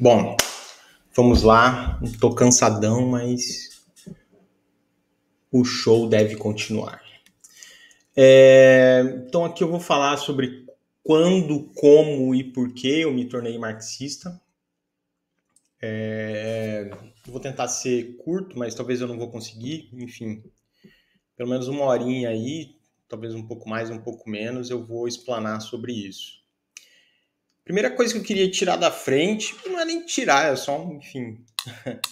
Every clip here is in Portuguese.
Bom, vamos lá. Tô cansadão, mas o show deve continuar. É, então aqui eu vou falar sobre quando, como e por que eu me tornei marxista. É, vou tentar ser curto, mas talvez eu não vou conseguir. Enfim, pelo menos uma horinha aí, talvez um pouco mais, um pouco menos, eu vou explanar sobre isso. Primeira coisa que eu queria tirar da frente, não é nem tirar, é só, enfim,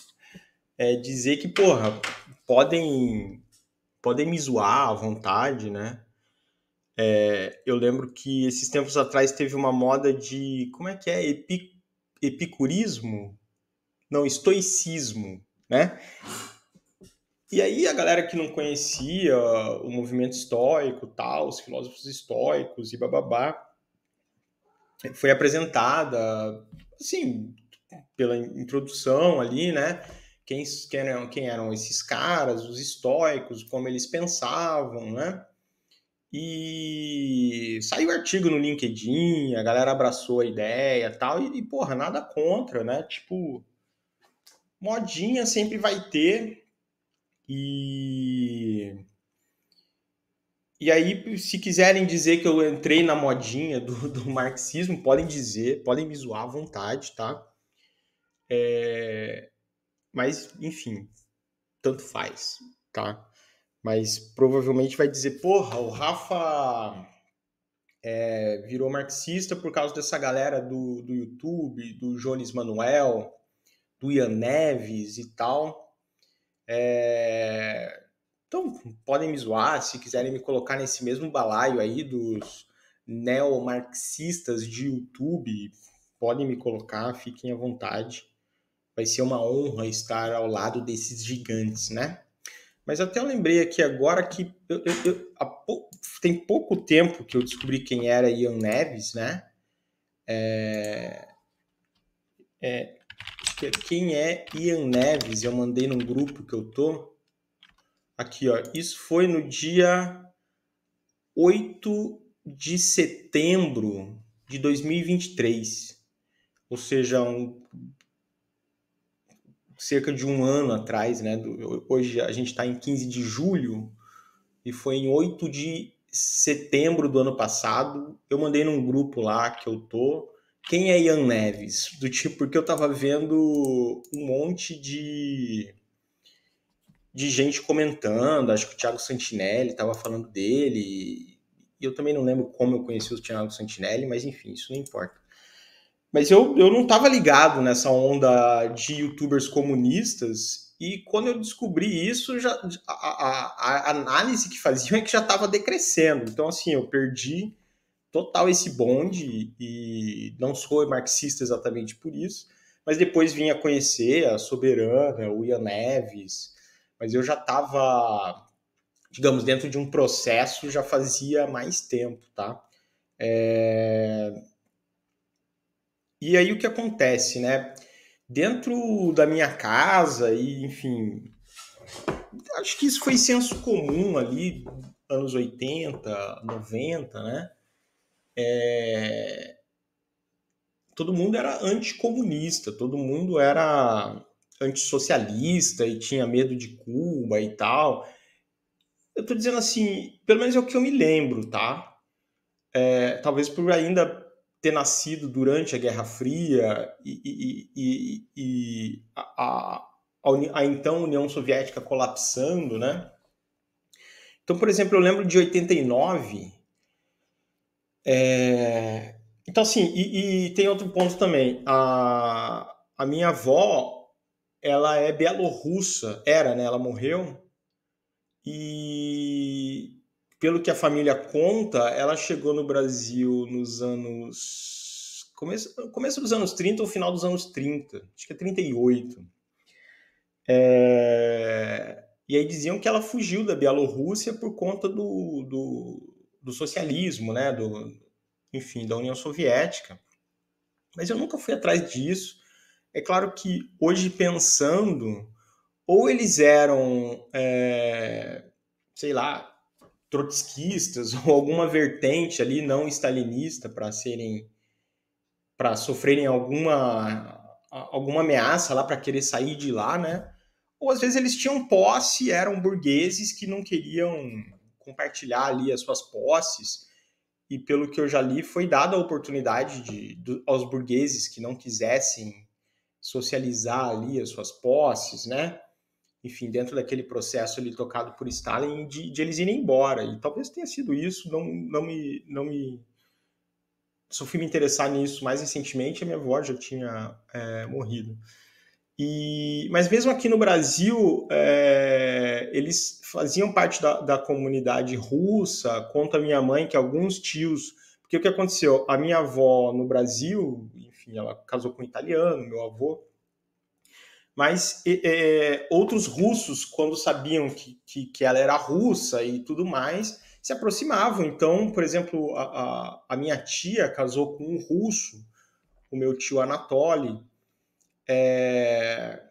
é dizer que, porra, podem, podem me zoar à vontade, né? É, eu lembro que esses tempos atrás teve uma moda de, como é que é? Epic, epicurismo? Não, estoicismo, né? E aí a galera que não conhecia o movimento estoico, tal, os filósofos estoicos e bababá, foi apresentada, assim, pela introdução ali, né? Quem, quem, eram, quem eram esses caras, os estoicos, como eles pensavam, né? E saiu artigo no LinkedIn, a galera abraçou a ideia tal, e, e porra, nada contra, né? Tipo, modinha sempre vai ter, e e aí, se quiserem dizer que eu entrei na modinha do, do marxismo, podem dizer, podem me zoar à vontade, tá? É... Mas, enfim, tanto faz, tá? Mas provavelmente vai dizer, porra, o Rafa é, virou marxista por causa dessa galera do, do YouTube, do Jones Manuel, do Ian Neves e tal. É... Então, podem me zoar, se quiserem me colocar nesse mesmo balaio aí dos neomarxistas de YouTube, podem me colocar, fiquem à vontade. Vai ser uma honra estar ao lado desses gigantes, né? Mas até eu lembrei aqui agora que eu, eu, eu, tem pouco tempo que eu descobri quem era Ian Neves, né? É... É... Quem é Ian Neves? Eu mandei num grupo que eu tô Aqui, ó. Isso foi no dia 8 de setembro de 2023. Ou seja, um, cerca de um ano atrás, né? hoje a gente está em 15 de julho e foi em 8 de setembro do ano passado. Eu mandei num grupo lá que eu tô. Quem é Ian Neves? Do tipo, porque eu tava vendo um monte de de gente comentando, acho que o Thiago Santinelli estava falando dele, e eu também não lembro como eu conheci o Thiago Santinelli, mas enfim, isso não importa. Mas eu, eu não estava ligado nessa onda de youtubers comunistas, e quando eu descobri isso, já, a, a, a análise que faziam é que já estava decrescendo. Então, assim, eu perdi total esse bonde, e não sou marxista exatamente por isso, mas depois vim a conhecer a Soberana, o Ian Neves, mas eu já estava, digamos, dentro de um processo já fazia mais tempo, tá? É... E aí o que acontece, né? Dentro da minha casa e, enfim, acho que isso foi senso comum ali, anos 80, 90, né? É... Todo mundo era anticomunista, todo mundo era antissocialista e tinha medo de Cuba e tal. Eu tô dizendo assim, pelo menos é o que eu me lembro, tá? É, talvez por ainda ter nascido durante a Guerra Fria e, e, e, e a, a, a, então União Soviética colapsando, né? Então, por exemplo, eu lembro de 89. É... Então, assim, e, e tem outro ponto também. A, a minha avó, ela é bielorrussa, era, né? Ela morreu. E pelo que a família conta, ela chegou no Brasil nos anos começo, começo dos anos 30 ou final dos anos 30, acho que é 38. É... E aí diziam que ela fugiu da Bielorrússia por conta do, do, do socialismo, né? Do, enfim, da União Soviética. Mas eu nunca fui atrás disso é claro que hoje pensando, ou eles eram, é, sei lá, trotskistas ou alguma vertente ali não stalinista para serem para sofrerem alguma alguma ameaça lá para querer sair de lá, né? Ou às vezes eles tinham posse, eram burgueses que não queriam compartilhar ali as suas posses. E pelo que eu já li, foi dada a oportunidade de, aos burgueses que não quisessem socializar ali as suas posses, né? Enfim, dentro daquele processo ali tocado por Stalin de, de eles irem embora. E talvez tenha sido isso, não, não me. Não me só fui me interessar nisso mais recentemente, a minha avó já tinha é, morrido. E, mas mesmo aqui no Brasil, é, eles faziam parte da, da, comunidade russa, conta minha mãe que alguns tios. Porque o que aconteceu? A minha avó no Brasil, enfim, ela casou com um italiano, meu avô. Mas é, outros russos, quando sabiam que, que, que, ela era russa e tudo mais, se aproximavam. Então, por exemplo, a, a, a minha tia casou com um russo, o meu tio Anatoly, é,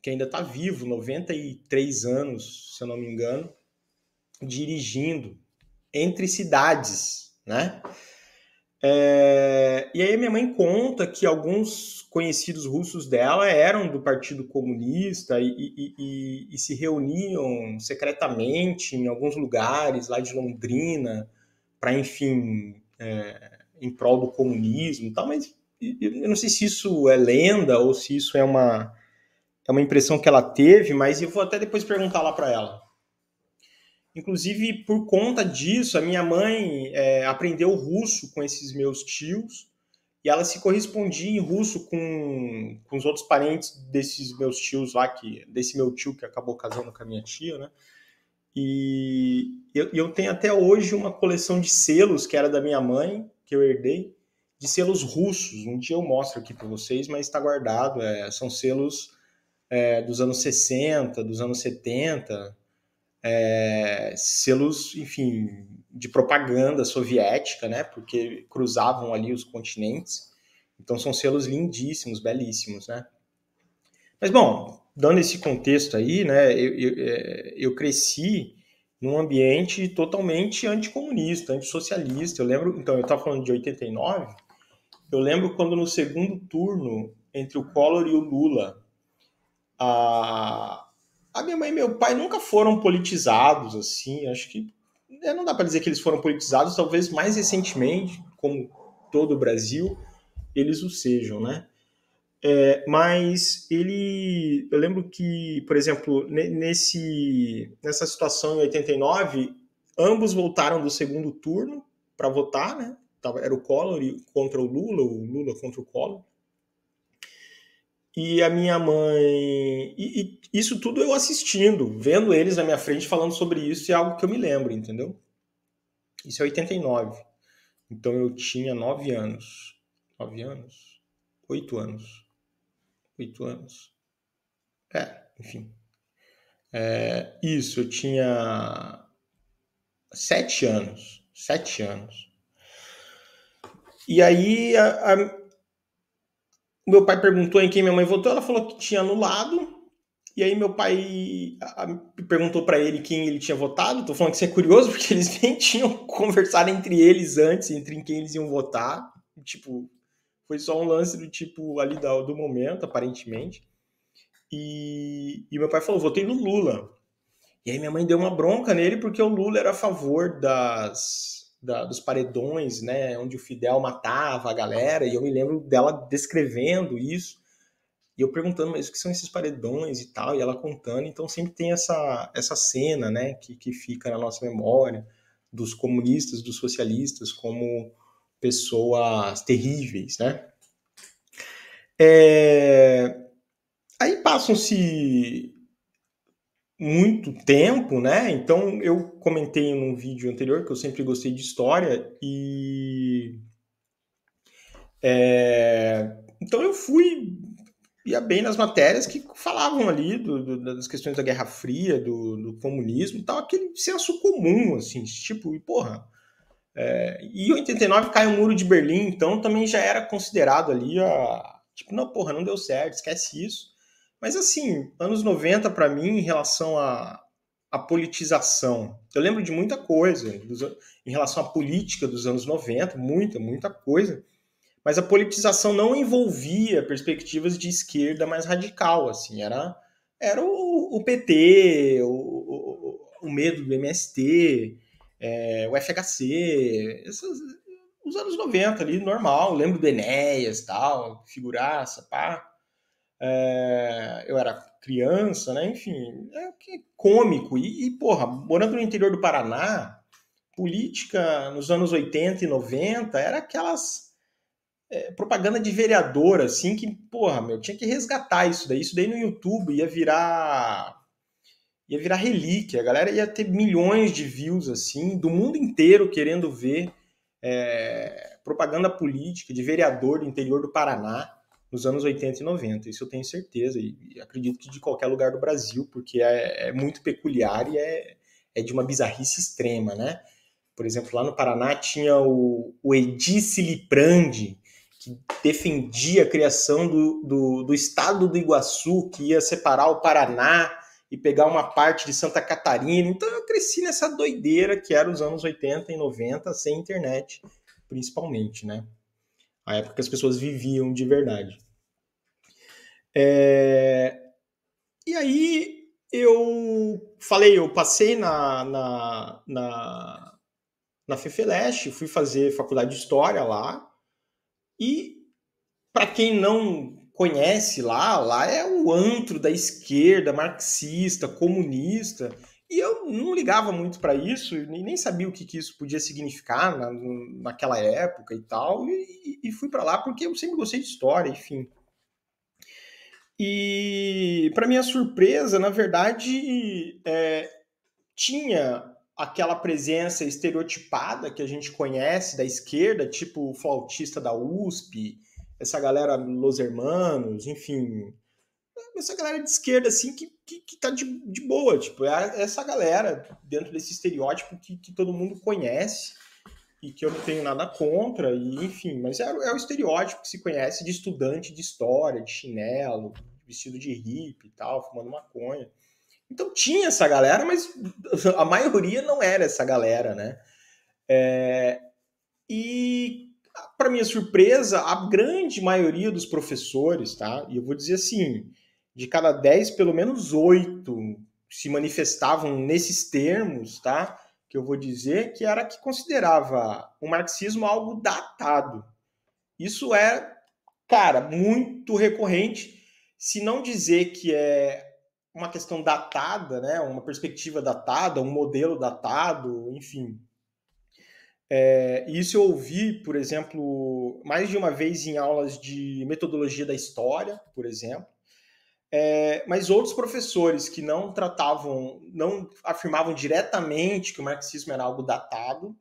que ainda está vivo, 93 anos, se eu não me engano, dirigindo entre cidades, né? É, e aí minha mãe conta que alguns conhecidos russos dela eram do Partido Comunista e, e, e, e, se reuniam secretamente em alguns lugares lá de Londrina para, enfim, é, em prol do comunismo e tal, mas eu não sei se isso é lenda ou se isso é uma, é uma impressão que ela teve, mas eu vou até depois perguntar lá para ela. Inclusive, por conta disso, a minha mãe é, aprendeu russo com esses meus tios e ela se correspondia em russo com, com os outros parentes desses meus tios lá, que, desse meu tio que acabou casando com a minha tia, né? E eu, eu tenho até hoje uma coleção de selos que era da minha mãe, que eu herdei, de selos russos. Um dia eu mostro aqui para vocês, mas está guardado. É, são selos é, dos anos 60, dos anos 70, é, selos, enfim, de propaganda soviética, né? Porque cruzavam ali os continentes. Então são selos lindíssimos, belíssimos, né? Mas bom, dando esse contexto aí, né? Eu, eu, é, eu cresci num ambiente totalmente anticomunista, antissocialista. Eu lembro, então eu estava falando de 89. Eu lembro quando no segundo turno entre o Collor e o Lula a, a minha mãe e meu pai nunca foram politizados, assim, acho que é, não dá para dizer que eles foram politizados, talvez mais recentemente, como todo o Brasil, eles o sejam, né? É, mas ele, eu lembro que, por exemplo, nesse, nessa situação em 89, ambos voltaram do segundo turno para votar, né? Era o Collor contra o Lula, o Lula contra o Collor e a minha mãe. E, e, isso tudo eu assistindo, vendo eles na minha frente falando sobre isso, é algo que eu me lembro, entendeu? Isso é 89. Então eu tinha 9 anos. 9 anos? 8 anos. 8 anos. É, enfim. É, isso, eu tinha 7 anos. 7 anos. E aí a, a meu pai perguntou em quem minha mãe votou, ela falou que tinha anulado. E aí meu pai perguntou para ele quem ele tinha votado. Tô falando que isso é curioso porque eles nem tinham conversado entre eles antes, entre quem eles iam votar. Tipo, foi só um lance do tipo ali do, do momento, aparentemente. E, e meu pai falou: votei no Lula. E aí minha mãe deu uma bronca nele porque o Lula era a favor das da, dos paredões, né, onde o Fidel matava a galera, e eu me lembro dela descrevendo isso, e eu perguntando, mas o que são esses paredões e tal, e ela contando, então sempre tem essa, essa cena, né, que, que fica na nossa memória, dos comunistas, dos socialistas, como pessoas terríveis, né. É... Aí passam-se muito tempo, né? Então eu comentei num vídeo anterior que eu sempre gostei de história e é... então eu fui ia bem nas matérias que falavam ali do, do, das questões da Guerra Fria, do, do comunismo, tal aquele senso comum assim, tipo, e porra. É... e 89 cai o muro de Berlim, então também já era considerado ali a tipo não porra não deu certo, esquece isso. Mas assim, anos 90 para mim, em relação à, à politização, eu lembro de muita coisa dos, em relação à política dos anos 90, muita, muita coisa. Mas a politização não envolvia perspectivas de esquerda mais radical, assim, era, era o, o PT, o, o, o, medo do MST, é, o FHC, essas, os anos 90 ali, normal, lembro do Enéas tal, figuraça, pá é, eu era criança, né? Enfim, é que cômico. E, e, porra, morando no interior do Paraná, política nos anos 80 e 90 era aquelas é, propaganda de vereador, assim, que, porra, meu, tinha que resgatar isso daí. Isso daí no YouTube ia virar. ia virar relíquia. A galera ia ter milhões de views, assim, do mundo inteiro querendo ver é, propaganda política de vereador do interior do Paraná nos anos 80 e 90. Isso eu tenho certeza e, e acredito que de qualquer lugar do Brasil, porque é, é muito peculiar e é, é de uma bizarrice extrema, né? Por exemplo, lá no Paraná tinha o, o Edice Liprandi, que defendia a criação do, do, do, estado do Iguaçu, que ia separar o Paraná e pegar uma parte de Santa Catarina. Então eu cresci nessa doideira que era os anos 80 e 90, sem internet, principalmente, né? a época que as pessoas viviam de verdade. É... E aí eu falei, eu passei na, na, na, na fui fazer faculdade de História lá, e para quem não conhece lá, lá é o antro da esquerda, marxista, comunista, e eu não ligava muito para isso, nem sabia o que, que isso podia significar na, naquela época e tal, e, e fui para lá porque eu sempre gostei de história, enfim. E, para minha surpresa, na verdade, é, tinha aquela presença estereotipada que a gente conhece da esquerda, tipo o flautista da USP, essa galera Los Hermanos, enfim. Essa galera de esquerda, assim, que que, que tá de, de boa, tipo, é, é essa galera dentro desse estereótipo que, que todo mundo conhece e que eu não tenho nada contra, e enfim, mas é, é o estereótipo que se conhece de estudante de história, de chinelo, vestido de hippie e tal, fumando maconha. Então tinha essa galera, mas a maioria não era essa galera, né? É... E para minha surpresa, a grande maioria dos professores, tá? E eu vou dizer assim, de cada 10, pelo menos 8 se manifestavam nesses termos, tá? Que eu vou dizer, que era que considerava o marxismo algo datado. Isso é, cara, muito recorrente, se não dizer que é uma questão datada, né? Uma perspectiva datada, um modelo datado, enfim. É, isso eu ouvi, por exemplo, mais de uma vez em aulas de metodologia da história, por exemplo é, mas outros professores que não tratavam, não afirmavam diretamente que o marxismo era algo datado,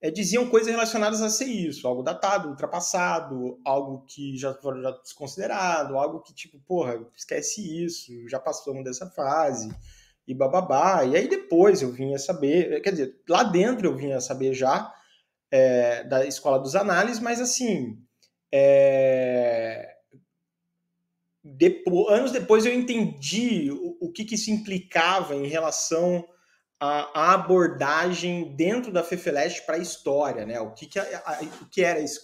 é, diziam coisas relacionadas a ser isso, algo datado, ultrapassado, algo que já foi desconsiderado, algo que tipo, porra, esquece isso, já passamos dessa fase, e bababá. E aí depois eu vinha saber, é, quer dizer, lá dentro eu vinha saber já é, da escola dos análises, mas assim. É depois, anos depois eu entendi o, o que, que isso implicava em relação à, abordagem dentro da FEFELEST para a história, né? O que, que, a, a, o que era isso?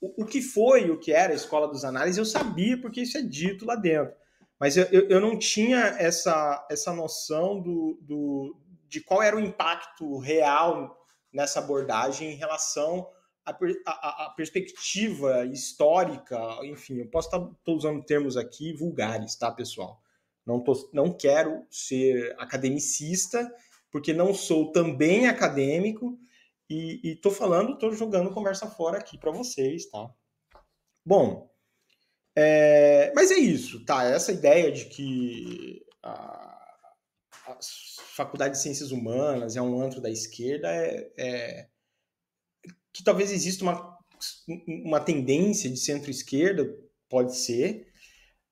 O, o, que foi o que era a Escola dos Análises eu sabia porque isso é dito lá dentro. Mas eu, eu, eu não tinha essa, essa noção do, do, de qual era o impacto real nessa abordagem em relação a, a, a, perspectiva histórica, enfim, eu posso estar tá, usando termos aqui vulgares, tá, pessoal? Não, tô, não quero ser academicista, porque não sou também acadêmico, e estou falando, estou jogando conversa fora aqui para vocês, tá? Bom, é, mas é isso, tá? É essa ideia de que a, a Faculdade de Ciências Humanas é um antro da esquerda é, é que talvez exista uma, uma tendência de centro-esquerda, pode ser.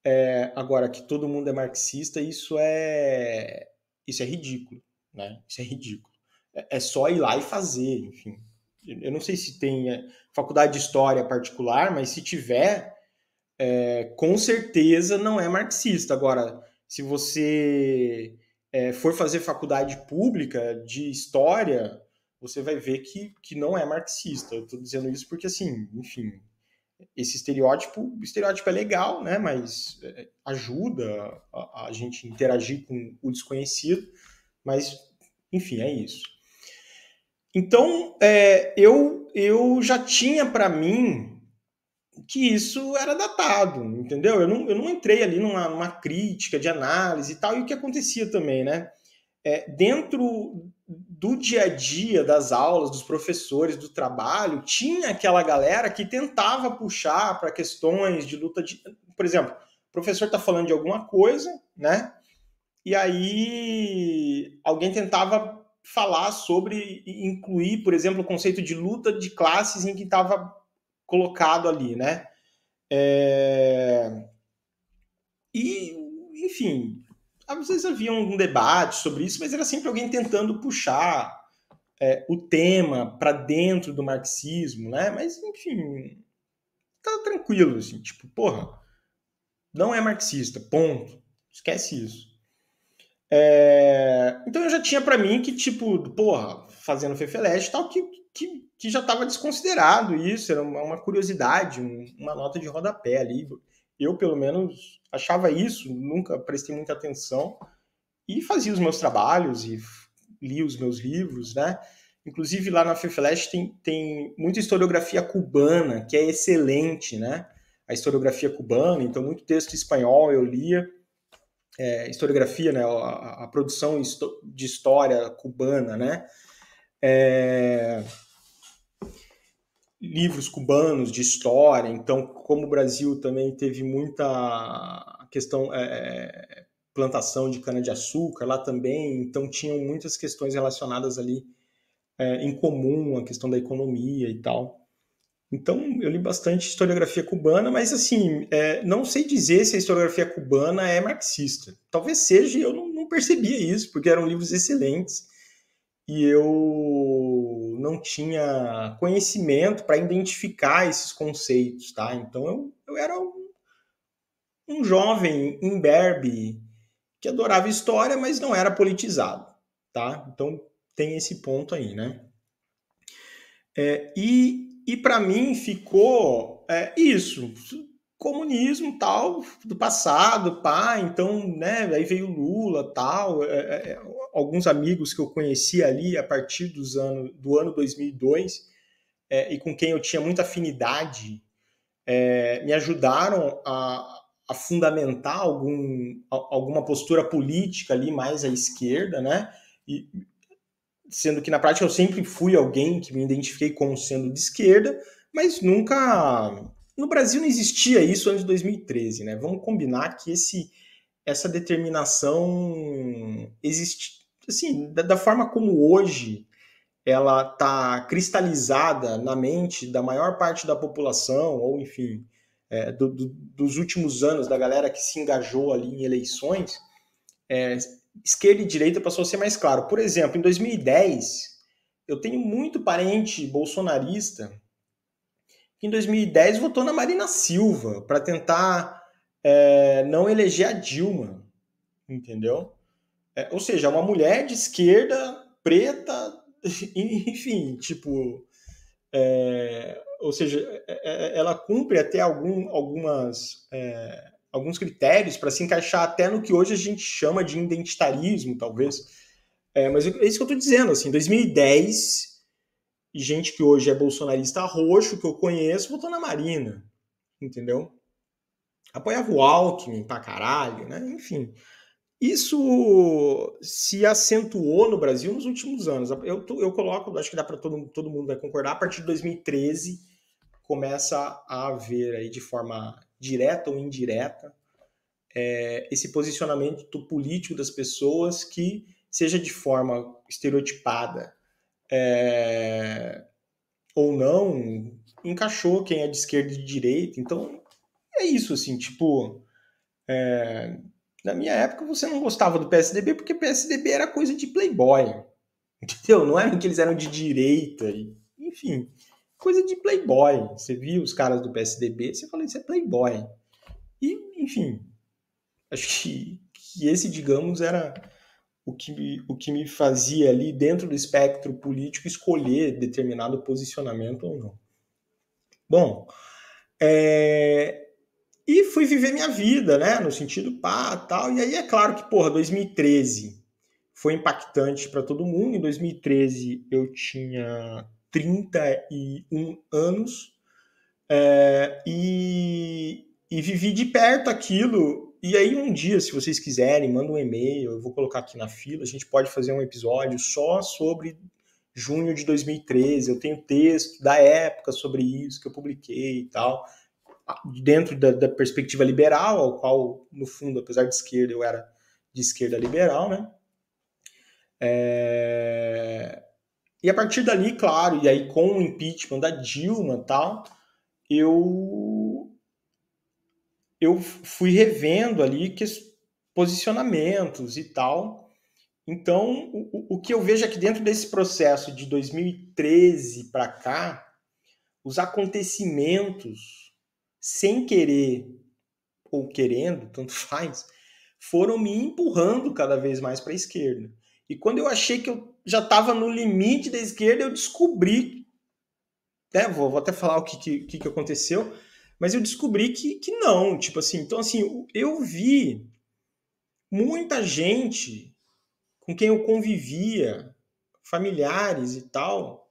É, agora, que todo mundo é marxista, isso é, isso é ridículo, né? Isso é ridículo. É, é só ir lá e fazer, enfim. Eu não sei se tem é, faculdade de história particular, mas se tiver, é, com certeza não é marxista. Agora, se você é, for fazer faculdade pública de história, você vai ver que, que não é marxista. Eu estou dizendo isso porque, assim, enfim, esse estereótipo, estereótipo é legal, né? Mas é, é, ajuda a, a gente interagir com o desconhecido, mas, enfim, é isso. Então, é, eu, eu já tinha para mim que isso era datado, entendeu? Eu não, eu não entrei ali numa, numa crítica de análise e tal, e o que acontecia também, né? É, dentro do dia a dia, das aulas, dos professores, do trabalho, tinha aquela galera que tentava puxar para questões de luta de. Por exemplo, o professor está falando de alguma coisa, né? E aí alguém tentava falar sobre, incluir, por exemplo, o conceito de luta de classes em que estava colocado ali, né? É... E, enfim, às ah, vezes havia um debate sobre isso, mas era sempre alguém tentando puxar é, o tema para dentro do marxismo, né? Mas, enfim, tá tranquilo, assim, tipo, porra, não é marxista, ponto. Esquece isso. É... Então eu já tinha para mim que, tipo, porra, fazendo Fefeleste e tal, que, que, que já estava desconsiderado isso, era uma curiosidade, uma nota de rodapé ali. Eu, pelo menos, achava isso, nunca prestei muita atenção e fazia os meus trabalhos e li os meus livros, né? Inclusive lá na FEFLESH tem, tem muita historiografia cubana, que é excelente, né? A historiografia cubana, então muito texto espanhol eu lia, é, historiografia, né? A, a, produção de história cubana, né? É, livros cubanos de história, então, como o Brasil também teve muita questão é, é, plantação de cana-de-açúcar lá também, então tinham muitas questões relacionadas ali é, em comum, a questão da economia e tal. Então, eu li bastante historiografia cubana, mas assim, é, não sei dizer se a historiografia cubana é marxista. Talvez seja, eu não, não percebia isso, porque eram livros excelentes. E eu não tinha conhecimento para identificar esses conceitos, tá? Então eu, eu era um, um jovem imberbe que adorava história, mas não era politizado, tá? Então tem esse ponto aí, né? É, e e para mim ficou é, isso, comunismo tal do passado, pá, então, né, aí veio Lula, tal, é, é, é alguns amigos que eu conheci ali a partir dos anos, do ano 2002 é, e com quem eu tinha muita afinidade, é, me ajudaram a, a fundamentar algum, a, alguma postura política ali mais à esquerda, né? E, sendo que na prática eu sempre fui alguém que me identifiquei como sendo de esquerda, mas nunca no Brasil não existia isso antes de 2013, né? Vamos combinar que esse, essa determinação existe, assim, da, da forma como hoje ela está cristalizada na mente da maior parte da população, ou enfim, é, do, do, dos últimos anos, da galera que se engajou ali em eleições, é, esquerda e direita passou a ser mais claro. Por exemplo, em 2010, eu tenho muito parente bolsonarista que em 2010 votou na Marina Silva para tentar é, não eleger a Dilma, entendeu? É, ou seja, é uma mulher de esquerda, preta, enfim, tipo. É, ou seja, é, é, ela cumpre até algum, algumas, é, alguns critérios para se encaixar até no que hoje a gente chama de identitarismo, talvez. É, mas é isso que eu estou dizendo, assim, 2010, gente que hoje é bolsonarista roxo, que eu conheço, votou na Marina, entendeu? Apoiava o Alckmin pra caralho, né? Enfim. Isso se acentuou no Brasil nos últimos anos. Eu, eu coloco, acho que dá para todo, todo mundo vai concordar, a partir de 2013 começa a haver aí de forma direta ou indireta é, esse posicionamento político das pessoas que seja de forma estereotipada é, ou não encaixou quem é de esquerda e de direita. Então é isso assim, tipo é, na minha época, você não gostava do PSDB porque PSDB era coisa de playboy. Entendeu? Não era que eles eram de direita. Enfim, coisa de playboy. Você via os caras do PSDB, você falou, isso é playboy. E, enfim, acho que, que esse, digamos, era o que, me, o que me fazia ali dentro do espectro político escolher determinado posicionamento ou não. Bom, é, e fui viver minha vida, né? No sentido pá, tal. E aí é claro que, porra, 2013 foi impactante para todo mundo. Em 2013 eu tinha 31 anos é, e, e vivi de perto aquilo. E aí um dia, se vocês quiserem, manda um e-mail, eu vou colocar aqui na fila, a gente pode fazer um episódio só sobre junho de 2013. Eu tenho texto da época sobre isso que eu publiquei e tal dentro da, da, perspectiva liberal, ao qual, no fundo, apesar de esquerda, eu era de esquerda liberal, né? É... E a partir dali, claro, e aí com o impeachment da Dilma tal, eu eu fui revendo ali que posicionamentos e tal. Então, o, o que eu vejo é que dentro desse processo de 2013 para cá, os acontecimentos sem querer ou querendo, tanto faz, foram me empurrando cada vez mais para a esquerda. E quando eu achei que eu já estava no limite da esquerda, eu descobri. Né, vou, vou até falar o que, que, que aconteceu, mas eu descobri que, que não. Tipo assim, então assim, eu vi muita gente com quem eu convivia, familiares e tal,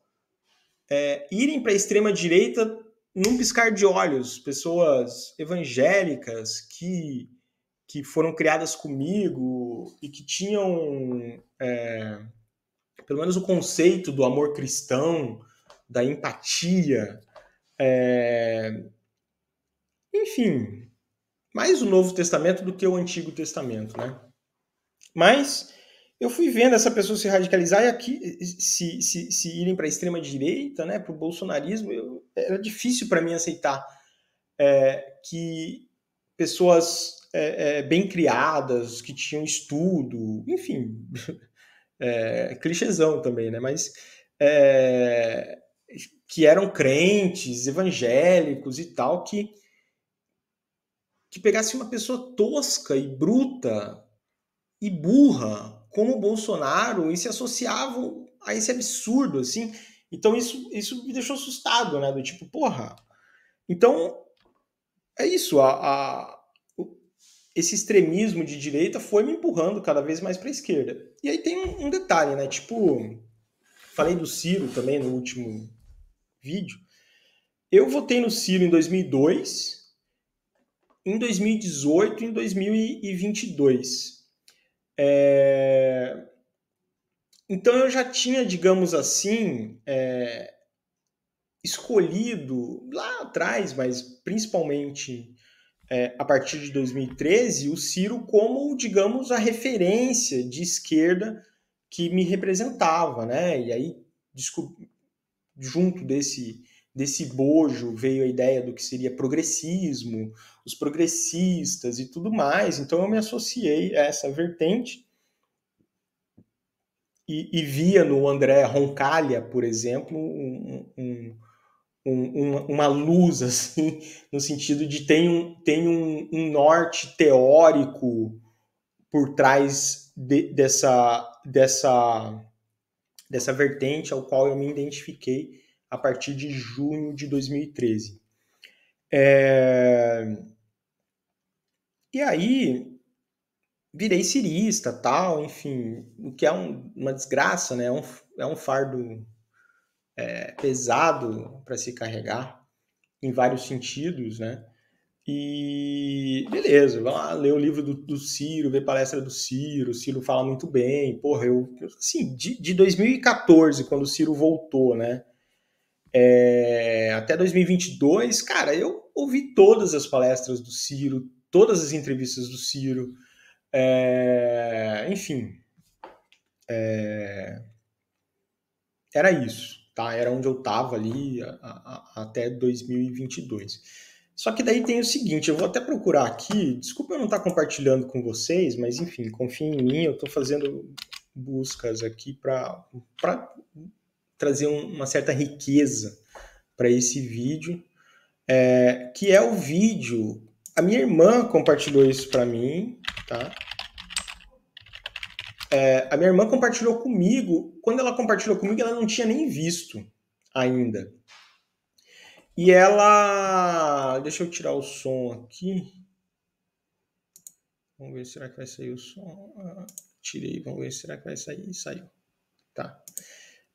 é, irem para a extrema direita num piscar de olhos, pessoas evangélicas que, que foram criadas comigo e que tinham é, pelo menos o conceito do amor cristão, da empatia. É, enfim, mais o Novo Testamento do que o Antigo Testamento, né? Mas eu fui vendo essa pessoa se radicalizar e aqui se, se, se irem para a extrema direita, né, para o bolsonarismo, eu, era difícil para mim aceitar é, que pessoas é, é, bem criadas, que tinham estudo, enfim, é, clichêzão também, né? Mas é, que eram crentes, evangélicos e tal, que que pegasse uma pessoa tosca e bruta e burra como o Bolsonaro e se associavam a esse absurdo, assim. Então isso, isso me deixou assustado, né? Do tipo, porra. Então é isso. A, a esse extremismo de direita foi me empurrando cada vez mais para a esquerda. E aí tem um, um detalhe, né? Tipo, falei do Ciro também no último vídeo. Eu votei no Ciro em 2002, em 2018 e em 2022 é... Então eu já tinha, digamos assim, é... escolhido lá atrás, mas principalmente é, a partir de 2013, o Ciro como, digamos, a referência de esquerda que me representava, né? E aí, junto desse desse bojo veio a ideia do que seria progressismo, os progressistas e tudo mais. Então eu me associei a essa vertente e, e via no André Roncalha, por exemplo, um, um, um, uma luz assim, no sentido de tem um, tem um, norte teórico por trás de, dessa dessa dessa vertente ao qual eu me identifiquei a partir de junho de 2013. É... E aí virei cirista, tal, enfim, o que é um, uma desgraça, né? É um, é um fardo é, pesado para se carregar em vários sentidos, né? E beleza, vamos lá ler o livro do, do, Ciro, ver palestra do Ciro, o Ciro fala muito bem, porra, eu. Assim, de, de 2014, quando o Ciro voltou, né? é, até 2022, cara, eu ouvi todas as palestras do Ciro, todas as entrevistas do Ciro, é, enfim. É, era isso, tá? Era onde eu tava ali a, a, até 2022. Só que daí tem o seguinte, eu vou até procurar aqui, desculpa eu não estar tá compartilhando com vocês, mas enfim, confiem em mim, eu estou fazendo buscas aqui para trazer uma certa riqueza para esse vídeo, é, que é o vídeo. A minha irmã compartilhou isso para mim, tá? É, a minha irmã compartilhou comigo. Quando ela compartilhou comigo, ela não tinha nem visto ainda. E ela. Deixa eu tirar o som aqui. Vamos ver, será que vai sair o som? Ah, tirei, vamos ver, será que vai sair? Saiu. Tá.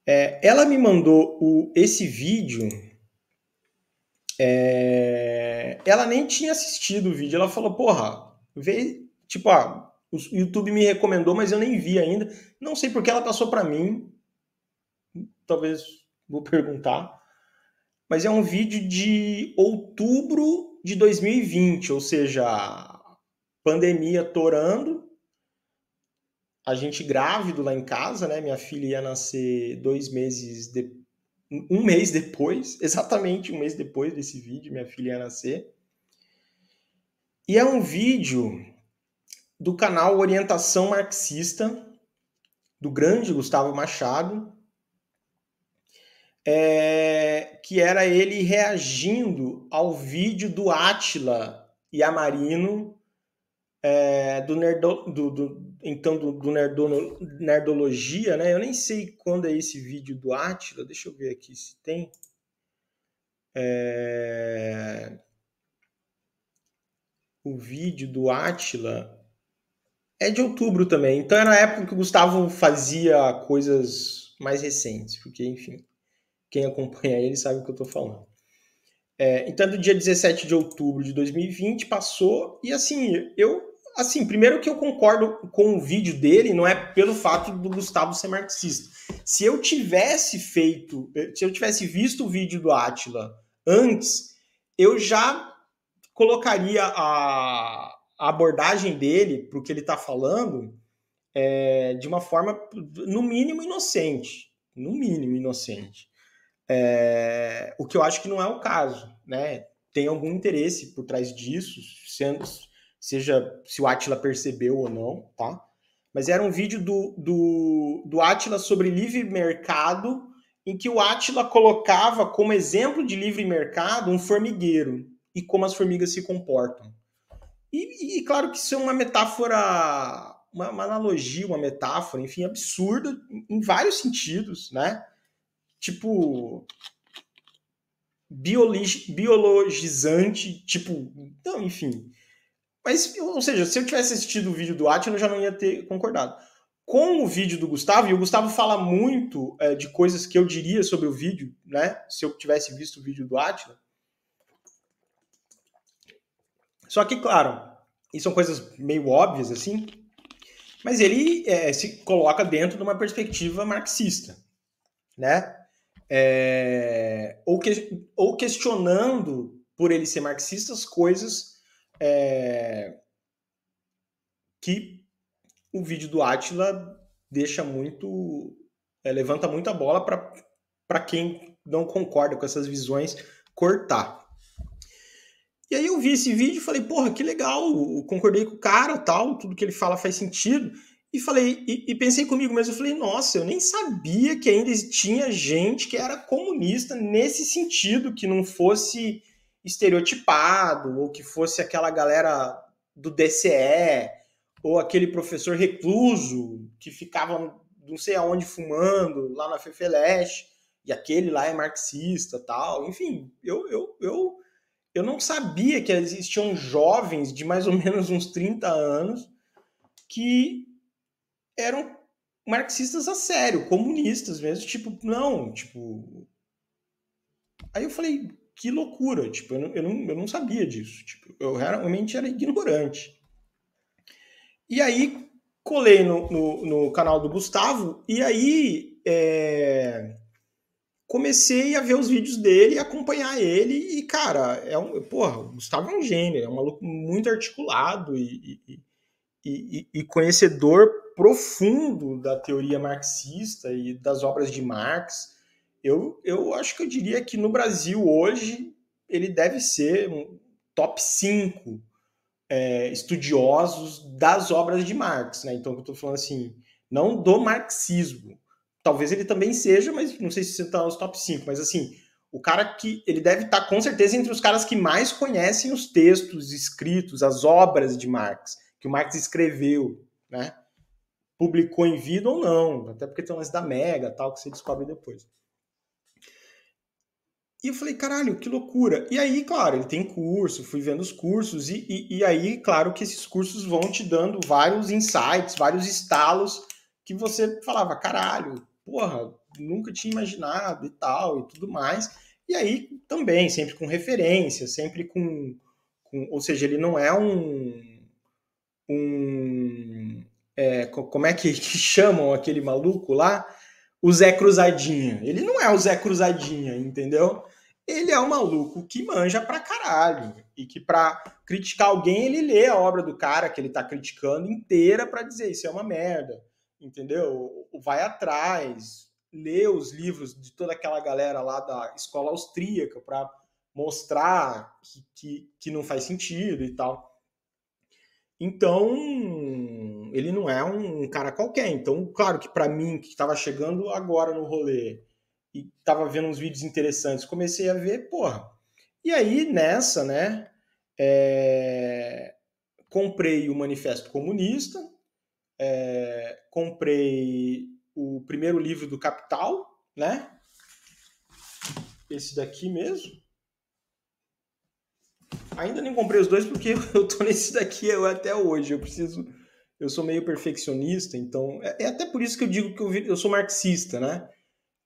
É, ela me mandou o, esse vídeo. É, ela nem tinha assistido o vídeo. Ela falou, porra, vê, tipo, ah, o YouTube me recomendou, mas eu nem vi ainda. Não sei porque ela passou para mim. Talvez vou perguntar. Mas é um vídeo de outubro de 2020, ou seja, pandemia torando a gente grávido lá em casa, né? Minha filha ia nascer dois meses de... um mês depois, exatamente um mês depois desse vídeo, minha filha ia nascer. E é um vídeo do canal Orientação Marxista do grande Gustavo Machado, é... que era ele reagindo ao vídeo do Átila e é, do, Nerdo, do, então do, do nerdono, nerdologia, né? Eu nem sei quando é esse vídeo do Átila, deixa eu ver aqui se tem. É... O vídeo do Átila é de outubro também, então era a época que o Gustavo fazia coisas mais recentes, porque, enfim, quem acompanha ele sabe o que eu estou falando. É, então, é do dia 17 de outubro de 2020, passou, e assim, eu assim, primeiro que eu concordo com o vídeo dele, não é pelo fato do Gustavo ser marxista. Se eu tivesse feito, se eu tivesse visto o vídeo do Atila antes, eu já colocaria a, a abordagem dele para o que ele está falando é, de uma forma, no mínimo, inocente. No mínimo, inocente. É, o que eu acho que não é o caso, né? Tem algum interesse por trás disso, sendo seja se o Atila percebeu ou não, tá? Mas era um vídeo do, do, do Atila sobre livre mercado, em que o Atila colocava como exemplo de livre mercado um formigueiro e como as formigas se comportam. E, e claro que isso é uma metáfora, uma, uma analogia, uma metáfora, enfim, absurda em vários sentidos, né? Tipo, biologizante, tipo, não, enfim. Mas, ou seja, se eu tivesse assistido o vídeo do Atila, eu já não ia ter concordado. Com o vídeo do Gustavo, e o Gustavo fala muito é, de coisas que eu diria sobre o vídeo, né? Se eu tivesse visto o vídeo do Atila. Só que, claro, e são coisas meio óbvias, assim, mas ele é, se coloca dentro de uma perspectiva marxista, né? É, ou, que, ou questionando, por ele ser marxista, as coisas é, que o vídeo do Atila deixa muito. É, levanta muita bola para quem não concorda com essas visões cortar. E aí eu vi esse vídeo e falei, porra, que legal, eu concordei com o cara, tal, tudo que ele fala faz sentido. E falei, e, e pensei comigo mesmo, eu falei, nossa, eu nem sabia que ainda tinha gente que era comunista nesse sentido, que não fosse estereotipado, ou que fosse aquela galera do DCE, ou aquele professor recluso que ficava não sei aonde fumando lá na Fefeleste, e aquele lá é marxista tal. Enfim, eu, eu, eu, eu não sabia que existiam jovens de mais ou menos uns 30 anos que eram marxistas a sério, comunistas mesmo, tipo, não, tipo. Aí eu falei, que loucura, tipo, eu não, eu não, eu não sabia disso, tipo, eu realmente era ignorante. E aí, colei no, no, no canal do Gustavo, e aí é, comecei a ver os vídeos dele, acompanhar ele, e cara, é um, porra, o Gustavo é um gênio, é um maluco muito articulado e, e, e, e conhecedor profundo da teoria marxista e das obras de Marx, eu, eu acho que eu diria que no Brasil hoje ele deve ser um top 5 é, estudiosos das obras de Marx. Né? Então, eu estou falando assim, não do marxismo. Talvez ele também seja, mas não sei se está nos top 5. Mas, assim, o cara que ele deve estar tá com certeza entre os caras que mais conhecem os textos escritos, as obras de Marx, que o Marx escreveu, né? Publicou em vida ou não, até porque tem umas lance da Mega, tal, que você descobre depois. E eu falei, caralho, que loucura. E aí, claro, ele tem curso, fui vendo os cursos, e, e, e aí, claro, que esses cursos vão te dando vários insights, vários estalos que você falava, caralho, porra, nunca tinha imaginado e tal, e tudo mais. E aí também, sempre com referência, sempre com. com ou seja, ele não é um. um é, como é que, que, chamam aquele maluco lá? O Zé Cruzadinha. Ele não é o Zé Cruzadinha, entendeu? ele é um maluco que manja pra caralho e que pra criticar alguém ele lê a obra do cara que ele tá criticando inteira para dizer isso é uma merda, entendeu? Vai atrás, lê os livros de toda aquela galera lá da escola austríaca para mostrar que, que, que não faz sentido e tal. Então, ele não é um cara qualquer. Então, claro que para mim, que estava chegando agora no rolê, e tava vendo uns vídeos interessantes. Comecei a ver, porra. E aí, nessa, né, é... comprei o Manifesto Comunista, é... comprei o primeiro livro do Capital, né? Esse daqui mesmo. Ainda nem comprei os dois porque eu tô nesse daqui eu, até hoje. Eu preciso. Eu sou meio perfeccionista, então. É, é até por isso que eu digo que eu, eu sou marxista, né?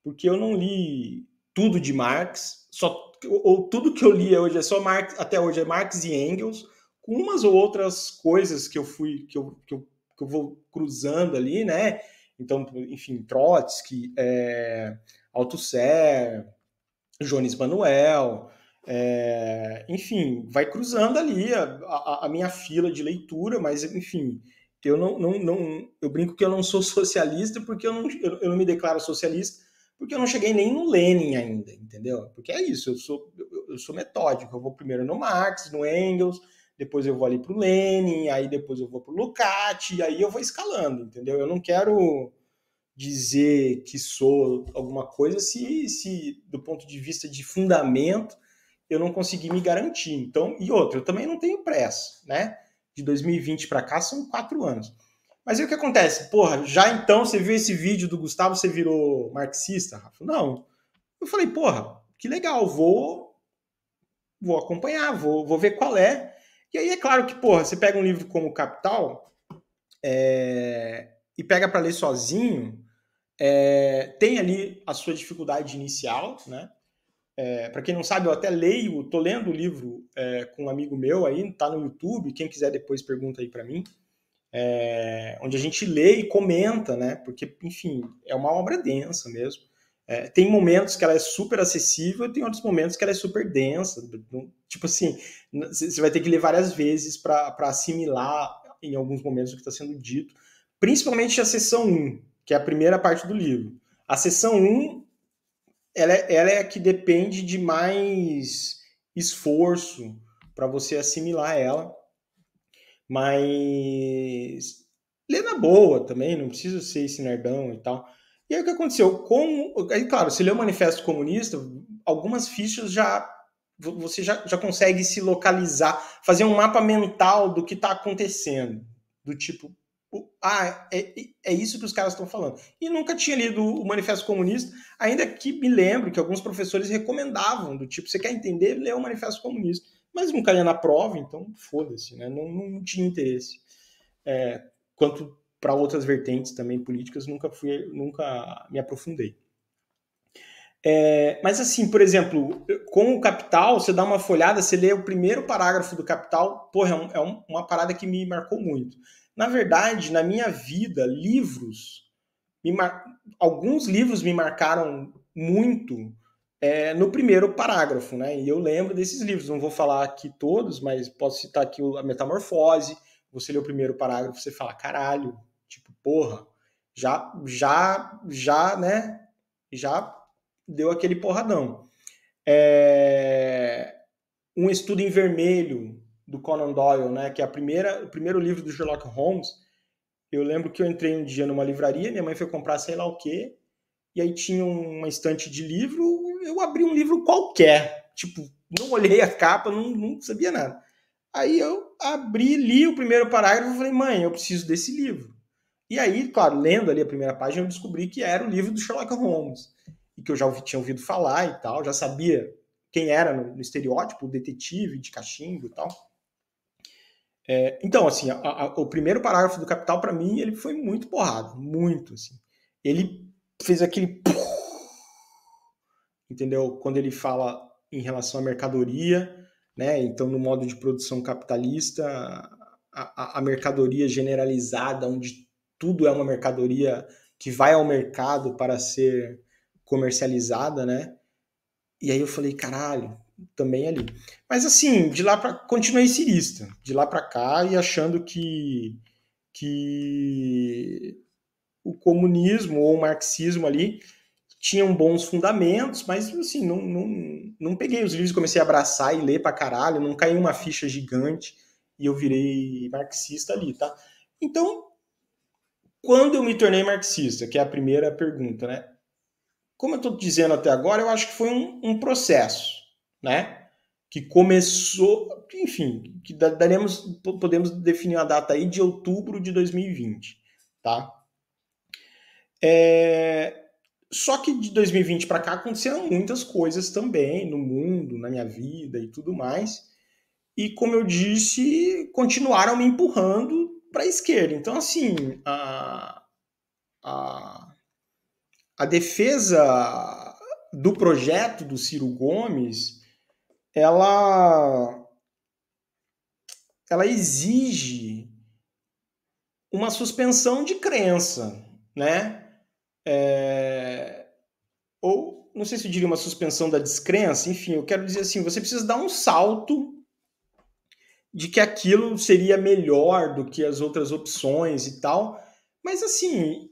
porque eu não li tudo de Marx, só ou tudo que eu li hoje é só Marx, até hoje é Marx e Engels, com umas ou outras coisas que eu fui que eu, que eu, que eu vou cruzando ali, né? Então, enfim, Trotsky, é, Althusser, Jones Manuel, é, enfim, vai cruzando ali a, a, a, minha fila de leitura, mas enfim, eu não, não, não, eu brinco que eu não sou socialista porque eu não, eu, eu não me declaro socialista, porque eu não cheguei nem no Lenin ainda, entendeu? Porque é isso, eu sou, eu, eu sou metódico, eu vou primeiro no Marx, no Engels, depois eu vou ali pro Lenin, aí depois eu vou pro Lucati, aí eu vou escalando, entendeu? Eu não quero dizer que sou alguma coisa se, se do ponto de vista de fundamento eu não consegui me garantir. Então, e outro, eu também não tenho pressa, né? De 2020 para cá são quatro anos. Mas aí o que acontece? Porra, já então você viu esse vídeo do Gustavo, você virou marxista, Rafa? Não. Eu falei, porra, que legal, vou vou acompanhar, vou, vou ver qual é. E aí é claro que, porra, você pega um livro como Capital é, e pega para ler sozinho, é, tem ali a sua dificuldade inicial, né? É, para quem não sabe, eu até leio, tô lendo o livro é, com um amigo meu aí, tá no YouTube, quem quiser depois pergunta aí para mim é, onde a gente lê e comenta, né? Porque, enfim, é uma obra densa mesmo. É, tem momentos que ela é super acessível, tem outros momentos que ela é super densa. Tipo assim, você vai ter que ler várias vezes para assimilar em alguns momentos o que está sendo dito, principalmente a sessão 1, que é a primeira parte do livro. A sessão 1 ela é, ela é a que depende de mais esforço para você assimilar ela mas lê na boa também, não precisa ser esse nerdão e tal. E aí o que aconteceu? Com, aí, claro, se lê o Manifesto Comunista, algumas fichas já você já, já consegue se localizar, fazer um mapa mental do que está acontecendo. Do tipo, ah, é, é, é isso que os caras estão falando. E nunca tinha lido o Manifesto Comunista, ainda que me lembro que alguns professores recomendavam, do tipo, você quer entender? Lê o Manifesto Comunista mas não caía na prova, então foda-se, né? Não, não, tinha interesse. É, quanto para outras vertentes também políticas, nunca fui, nunca me aprofundei. É, mas assim, por exemplo, com o Capital, você dá uma folhada, você lê o primeiro parágrafo do Capital, porra, é, um, é uma parada que me marcou muito. Na verdade, na minha vida, livros, mar... alguns livros me marcaram muito é, no primeiro parágrafo, né? E eu lembro desses livros, não vou falar aqui todos, mas posso citar aqui a Metamorfose. Você lê o primeiro parágrafo, você fala, caralho, tipo, porra, já, já, já, né? Já deu aquele porradão. É... Um Estudo em Vermelho, do Conan Doyle, né? Que é a primeira, o primeiro livro do Sherlock Holmes. Eu lembro que eu entrei um dia numa livraria, minha mãe foi comprar sei lá o quê, e aí tinha uma estante de livro, eu abri um livro qualquer, tipo, não olhei a capa, não, não sabia nada. Aí eu abri, li o primeiro parágrafo e falei, mãe, eu preciso desse livro. E aí, claro, lendo ali a primeira página, eu descobri que era o livro do Sherlock Holmes, e que eu já ouvi, tinha ouvido falar e tal, já sabia quem era no, no estereótipo, o detetive de cachimbo e tal. É, então, assim, a, a, o primeiro parágrafo do Capital, para mim, ele foi muito porrado, muito, assim. Ele fez aquele. Entendeu? Quando ele fala em relação à mercadoria, né? Então, no modo de produção capitalista, a, a, a mercadoria generalizada, onde tudo é uma mercadoria que vai ao mercado para ser comercializada, né? E aí eu falei, caralho, também ali. Mas assim, de lá para continuei cirista, de lá para cá e achando que que o comunismo ou o marxismo ali tinham bons fundamentos, mas assim, não, não, não peguei os livros, comecei a abraçar e ler pra caralho, não caiu uma ficha gigante e eu virei marxista ali, tá? Então, quando eu me tornei marxista, que é a primeira pergunta, né? Como eu estou dizendo até agora, eu acho que foi um, um processo, né? Que começou, enfim, que daremos, podemos definir uma data aí de outubro de 2020, tá? É... Só que de 2020 para cá aconteceram muitas coisas também no mundo, na minha vida e tudo mais. E como eu disse, continuaram me empurrando para a esquerda. Então, assim, a, a, a defesa do projeto do Ciro Gomes, ela, ela exige uma suspensão de crença, né? É... Ou, não sei se eu diria uma suspensão da descrença, enfim, eu quero dizer assim: você precisa dar um salto de que aquilo seria melhor do que as outras opções e tal. Mas assim,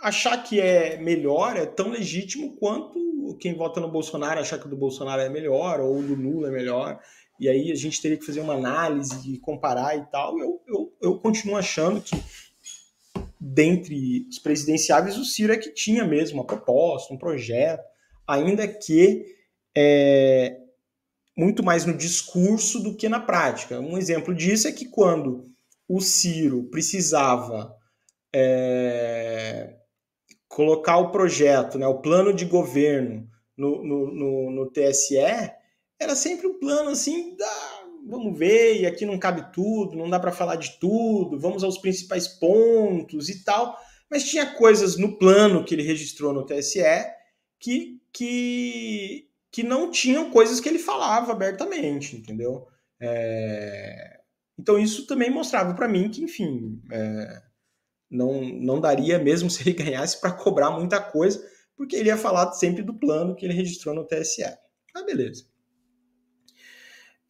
achar que é melhor é tão legítimo quanto quem vota no Bolsonaro achar que o do Bolsonaro é melhor ou o do Lula é melhor. E aí a gente teria que fazer uma análise e comparar e tal. Eu, eu, eu continuo achando que dentre os presidenciáveis, o Ciro é que tinha mesmo uma proposta, um projeto, ainda que é, muito mais no discurso do que na prática. Um exemplo disso é que quando o Ciro precisava é, colocar o projeto, né, o plano de governo no, no, no, no TSE, era sempre um plano assim vamos ver, e aqui não cabe tudo, não dá para falar de tudo, vamos aos principais pontos e tal. Mas tinha coisas no plano que ele registrou no TSE que, que, que não tinham coisas que ele falava abertamente, entendeu? É... Então isso também mostrava para mim que, enfim, é... não, não daria mesmo se ele ganhasse para cobrar muita coisa, porque ele ia falar sempre do plano que ele registrou no TSE. Ah, beleza.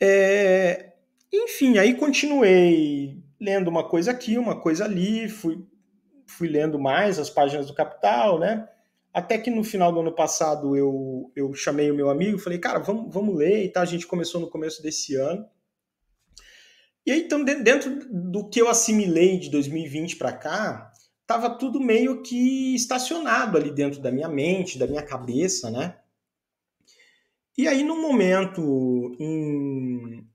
É, enfim, aí continuei lendo uma coisa aqui, uma coisa ali, fui, fui lendo mais as páginas do Capital, né? Até que no final do ano passado eu, eu chamei o meu amigo, falei, cara, vamos, vamos ler e tal. A gente começou no começo desse ano. E aí, então, dentro do que eu assimilei de 2020 para cá, estava tudo meio que estacionado ali dentro da minha mente, da minha cabeça, né? E aí, no momento, em,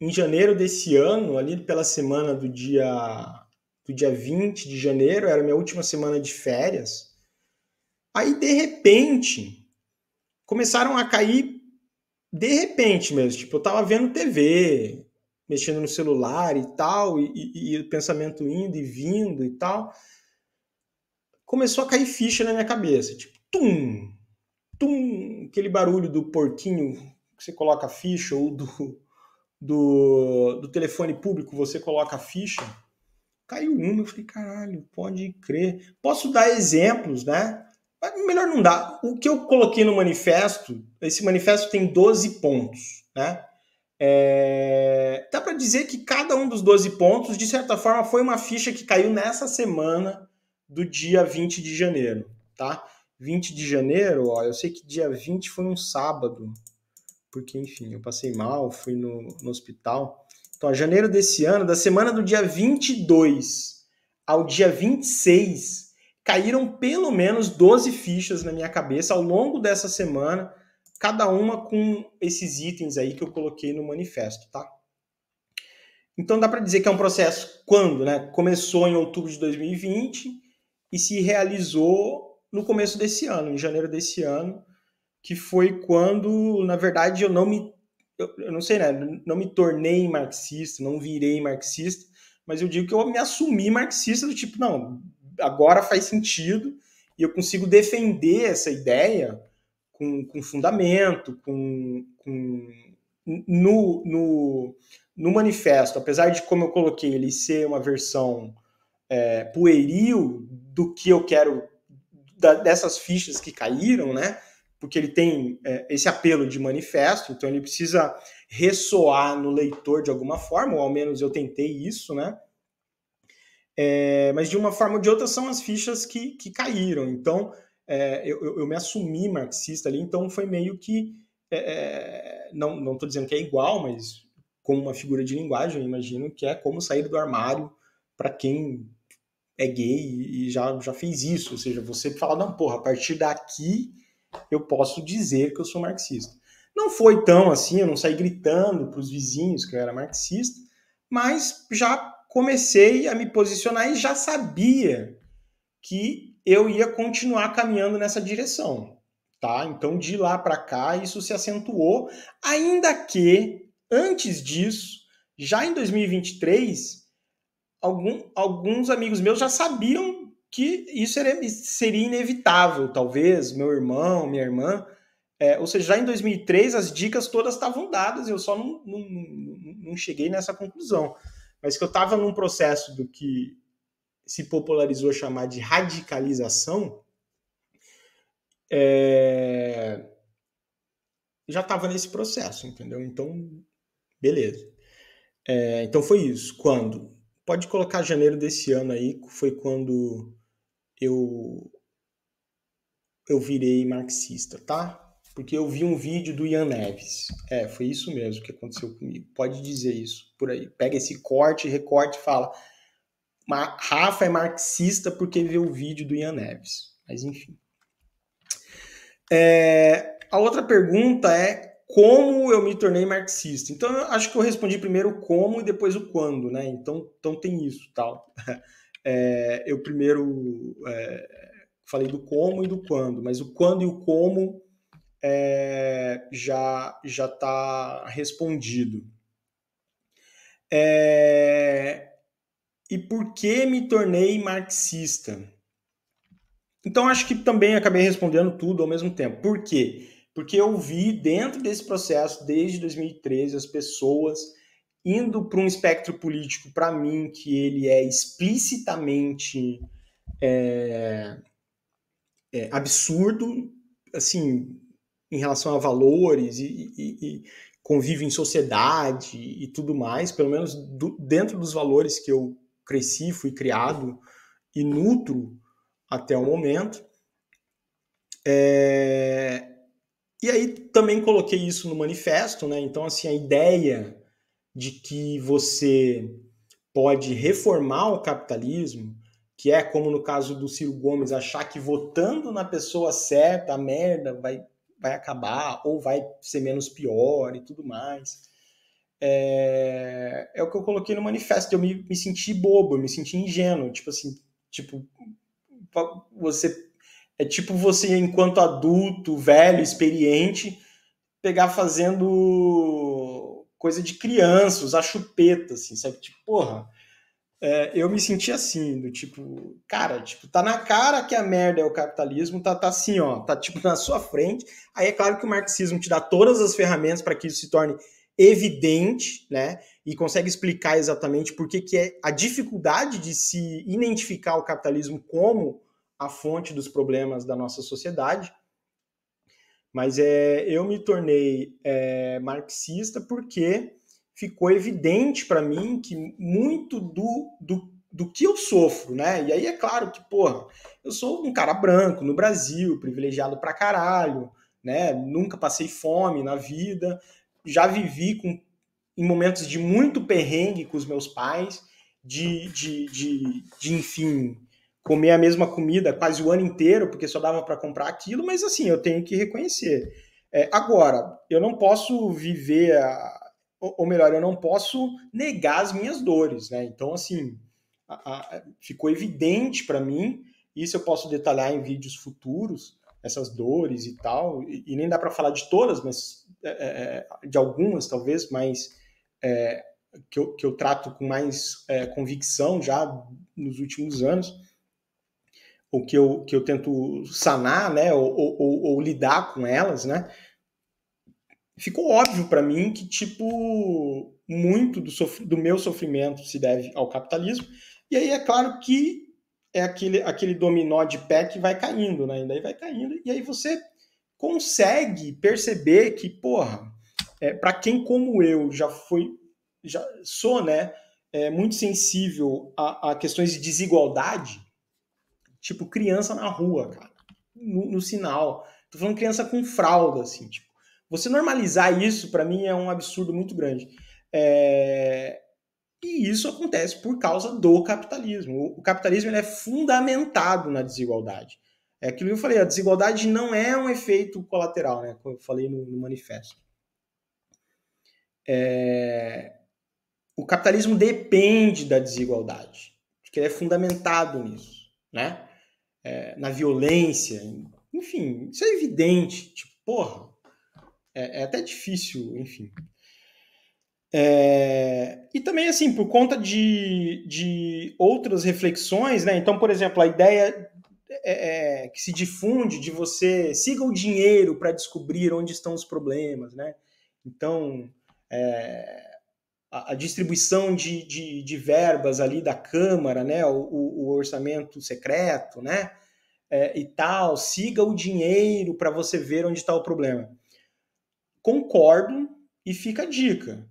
em janeiro desse ano, ali pela semana do dia, do dia 20 de janeiro, era minha última semana de férias, aí, de repente, começaram a cair, de repente mesmo. Tipo, eu tava vendo TV, mexendo no celular e tal, e, e o pensamento indo e vindo e tal. Começou a cair ficha na minha cabeça, tipo, tum, tum, aquele barulho do porquinho que você coloca a ficha ou do, do, do telefone público você coloca a ficha. Caiu uma, eu falei, caralho, pode crer. Posso dar exemplos, né? Mas melhor não dar. O que eu coloquei no manifesto, esse manifesto tem 12 pontos, né? É... Dá para dizer que cada um dos 12 pontos, de certa forma, foi uma ficha que caiu nessa semana do dia 20 de janeiro, tá? 20 de janeiro, ó, eu sei que dia 20 foi um sábado, porque, enfim, eu passei mal, fui no, no hospital. Então, ó, janeiro desse ano, da semana do dia 22 ao dia 26, caíram pelo menos 12 fichas na minha cabeça ao longo dessa semana, cada uma com esses itens aí que eu coloquei no manifesto, tá? Então dá para dizer que é um processo quando, né? Começou em outubro de 2020 e se realizou no começo desse ano, em janeiro desse ano, que foi quando, na verdade, eu não me. Eu, não sei, né? Não me tornei marxista, não virei marxista, mas eu digo que eu me assumi marxista do tipo, não, agora faz sentido e eu consigo defender essa ideia com, com fundamento, com, com no, no, no, manifesto, apesar de como eu coloquei ele ser uma versão é, pueril do que eu quero da, dessas fichas que caíram, né? Porque ele tem é, esse apelo de manifesto, então ele precisa ressoar no leitor de alguma forma, ou ao menos eu tentei isso, né? É, mas de uma forma ou de outra são as fichas que, que caíram. Então é, eu, eu me assumi marxista ali, então foi meio que. É, é não não estou dizendo que é igual, mas como uma figura de linguagem, eu imagino que é como sair do armário para quem é gay e já, já fez isso. Ou seja, você fala, não, porra, a partir daqui eu posso dizer que eu sou marxista. Não foi tão assim, eu não saí gritando para os vizinhos que eu era marxista, mas já comecei a me posicionar e já sabia que eu ia continuar caminhando nessa direção, tá? Então de lá para cá isso se acentuou, ainda que antes disso, já em 2023, algum, alguns amigos meus já sabiam que isso seria inevitável, talvez, meu irmão, minha irmã. É, ou seja, já em 2003 as dicas todas estavam dadas, eu só não, não, não cheguei nessa conclusão. Mas que eu estava num processo do que se popularizou chamar de radicalização, é... já estava nesse processo, entendeu? Então, beleza. É, então foi isso. Quando? pode colocar janeiro desse ano aí, foi quando eu eu virei marxista, tá? Porque eu vi um vídeo do Ian Neves. É, foi isso mesmo que aconteceu comigo. Pode dizer isso por aí. Pega esse corte, recorte e fala: Rafa é marxista porque vê o vídeo do Ian Neves. Mas enfim. É, a outra pergunta é como eu me tornei marxista. Então, eu acho que eu respondi primeiro o como e depois o quando, né? Então, então tem isso, tal. É, eu primeiro é, falei do como e do quando, mas o quando e o como é, já já está respondido. É, e por que me tornei marxista? Então, acho que também acabei respondendo tudo ao mesmo tempo. Por quê? Porque eu vi dentro desse processo, desde 2013, as pessoas indo para um espectro político, para mim, que ele é explicitamente é, é, absurdo, assim, em relação a valores e, e, e convívio em sociedade e tudo mais, pelo menos do, dentro dos valores que eu cresci, fui criado e nutro até o momento. É, e aí também coloquei isso no manifesto, né? Então, assim, a ideia de que você pode reformar o capitalismo, que é como no caso do Ciro Gomes, achar que votando na pessoa certa, a merda vai, vai acabar ou vai ser menos pior e tudo mais. É, é o que eu coloquei no manifesto. Eu me, me senti bobo, eu me senti ingênuo. Tipo assim, tipo, você é tipo você, enquanto adulto, velho, experiente, pegar fazendo coisa de criança, usar chupeta, assim, sabe? Tipo, porra, é, eu me senti assim, do tipo, cara, tipo, tá na cara que a merda é o capitalismo, tá, tá assim, ó, tá tipo na sua frente. Aí é claro que o marxismo te dá todas as ferramentas para que isso se torne evidente, né? E consegue explicar exatamente por que, que é a dificuldade de se identificar o capitalismo como a fonte dos problemas da nossa sociedade. Mas é, eu me tornei é, marxista porque ficou evidente para mim que muito do, do, do que eu sofro, né? E aí é claro que, porra, eu sou um cara branco no Brasil, privilegiado pra caralho, né? Nunca passei fome na vida, já vivi com, em momentos de muito perrengue com os meus pais, de, de, de, de enfim, comer a mesma comida quase o ano inteiro, porque só dava para comprar aquilo, mas assim, eu tenho que reconhecer. É, agora, eu não posso viver, a, ou melhor, eu não posso negar as minhas dores, né? Então, assim, a, a, ficou evidente para mim, isso eu posso detalhar em vídeos futuros, essas dores e tal, e, e nem dá para falar de todas, mas é, é, é, de algumas talvez, mas é, que, eu, que eu trato com mais é, convicção já nos últimos anos o que eu, que eu tento sanar, né, ou, ou, ou lidar com elas, né, ficou óbvio para mim que, tipo, muito do, do meu sofrimento se deve ao capitalismo, e aí é claro que é aquele, aquele dominó de pé que vai caindo, né, e daí vai caindo, e aí você consegue perceber que, porra, é, para quem como eu já foi, já sou, né, é, muito sensível a, a questões de desigualdade, Tipo, criança na rua, cara. No, no sinal. Tô falando criança com fralda, assim, tipo. Você normalizar isso, para mim, é um absurdo muito grande. É... E isso acontece por causa do capitalismo. O capitalismo ele é fundamentado na desigualdade. É aquilo que eu falei, a desigualdade não é um efeito colateral, né? Como eu falei no, no manifesto. É... O capitalismo depende da desigualdade, porque ele é fundamentado nisso, né? é, na violência, enfim, isso é evidente. Tipo, porra, é, é até difícil, enfim. É, e também, assim, por conta de, de outras reflexões, né? Então, por exemplo, a ideia é, é, que se difunde de você siga o dinheiro para descobrir onde estão os problemas, né? Então, é, a, distribuição de, de, de, verbas ali da Câmara, né, o, o orçamento secreto, né, é, e tal, siga o dinheiro para você ver onde está o problema. Concordo e fica a dica.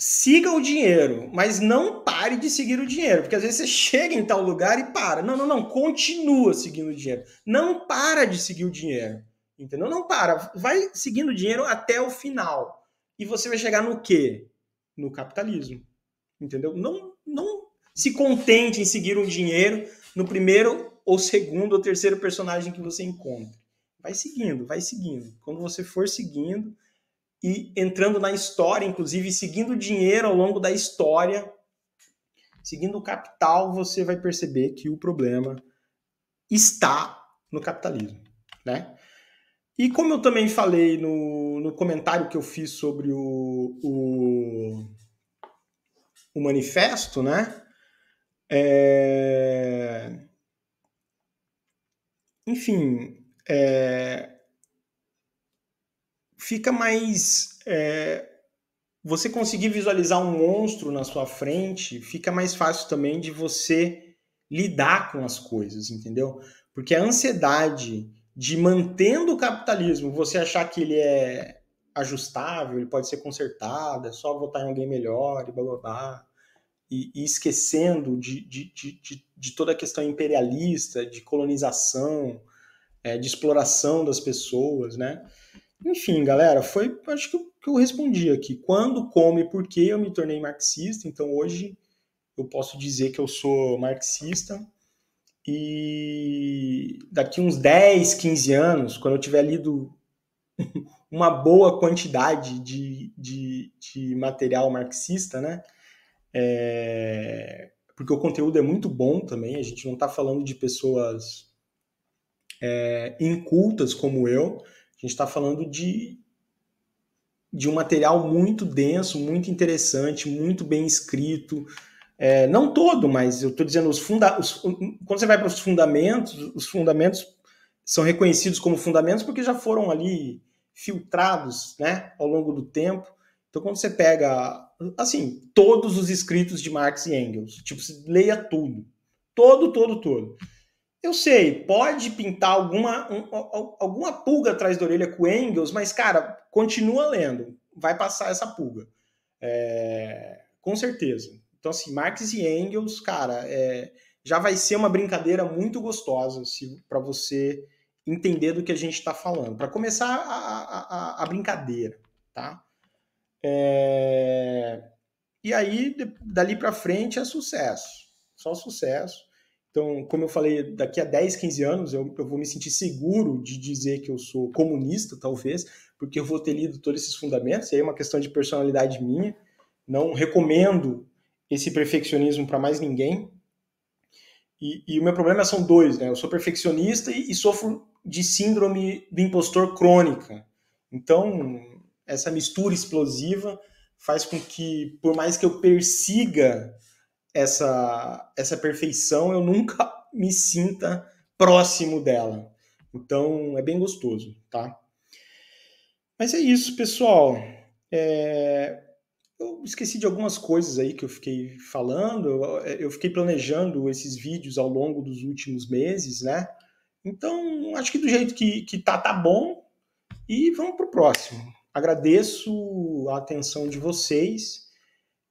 Siga o dinheiro, mas não pare de seguir o dinheiro, porque às vezes você chega em tal lugar e para. Não, não, não, continua seguindo o dinheiro. Não para de seguir o dinheiro. Entendeu? Não para. Vai seguindo o dinheiro até o final. E você vai chegar no quê? no capitalismo. Entendeu? Não, não se contente em seguir um dinheiro no primeiro ou segundo ou terceiro personagem que você encontra. Vai seguindo, vai seguindo. Quando você for seguindo e entrando na história, inclusive seguindo o dinheiro ao longo da história, seguindo o capital, você vai perceber que o problema está no capitalismo, né? E como eu também falei no, no comentário que eu fiz sobre o, o, o manifesto, né? É... Enfim, é... fica mais. É... Você conseguir visualizar um monstro na sua frente, fica mais fácil também de você lidar com as coisas, entendeu? Porque a ansiedade de mantendo o capitalismo, você achar que ele é ajustável, ele pode ser consertado, é só votar em alguém melhor e blá blá blá, e, e esquecendo de, de, de, de, toda a questão imperialista, de colonização, é, de exploração das pessoas, né? Enfim, galera, foi, acho que eu, que eu respondi aqui. Quando, como e por que eu me tornei marxista, então hoje eu posso dizer que eu sou marxista, e daqui uns 10, 15 anos, quando eu tiver lido uma boa quantidade de, de, de material marxista, né? É... Porque o conteúdo é muito bom também, a gente não está falando de pessoas é, incultas como eu, a gente está falando de, de um material muito denso, muito interessante, muito bem escrito, é, não todo, mas eu estou dizendo os funda os, quando você vai para os fundamentos, os fundamentos são reconhecidos como fundamentos porque já foram ali filtrados, né, ao longo do tempo. Então quando você pega assim todos os escritos de Marx e Engels, tipo leia tudo, todo, todo, todo. Eu sei, pode pintar alguma, um, alguma pulga atrás da orelha com Engels, mas, cara, continua lendo. Vai passar essa pulga. É, com certeza. Então, assim, Marx e Engels, cara, é, já vai ser uma brincadeira muito gostosa para você entender do que a gente está falando. Para começar a, a, a, brincadeira, tá? É... E aí, dali para frente, é sucesso. Só sucesso. Então, como eu falei, daqui a 10, 15 anos eu, eu, vou me sentir seguro de dizer que eu sou comunista, talvez, porque eu vou ter lido todos esses fundamentos, e aí é uma questão de personalidade minha. Não recomendo esse perfeccionismo para mais ninguém. E, e, o meu problema são dois, né? Eu sou perfeccionista e, e sofro de síndrome do impostor crônica. Então, essa mistura explosiva faz com que, por mais que eu persiga essa, essa perfeição, eu nunca me sinta próximo dela. Então é bem gostoso, tá? Mas é isso, pessoal. É... Eu esqueci de algumas coisas aí que eu fiquei falando, eh, eu fiquei planejando esses vídeos ao longo dos últimos meses, né? Então, acho que do jeito que, que tá, tá bom. E vamos pro próximo. Agradeço a atenção de vocês.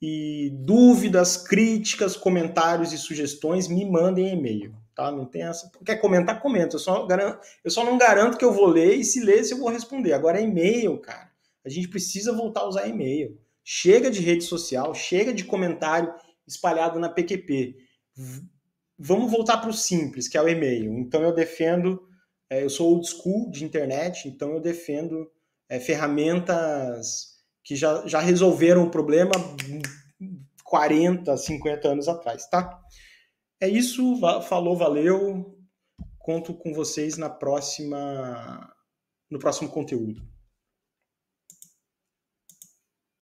E dúvidas, críticas, comentários e sugestões, me mandem e-mail, tá? Não tem essa. Quer comentar, comenta. Eu só, garanto, eu só não garanto que eu vou ler e se ler, se eu vou responder. Agora é e-mail, cara. A gente precisa voltar a usar e-mail. Chega de rede social, chega de comentário espalhado na PQP. Vamos voltar para o simples, que é o e-mail. Então eu defendo, é, eu sou old school de internet, então eu defendo é, ferramentas que já, já resolveram o problema 40, 50 anos atrás, tá? É isso, falou, valeu. Conto com vocês na próxima no próximo conteúdo.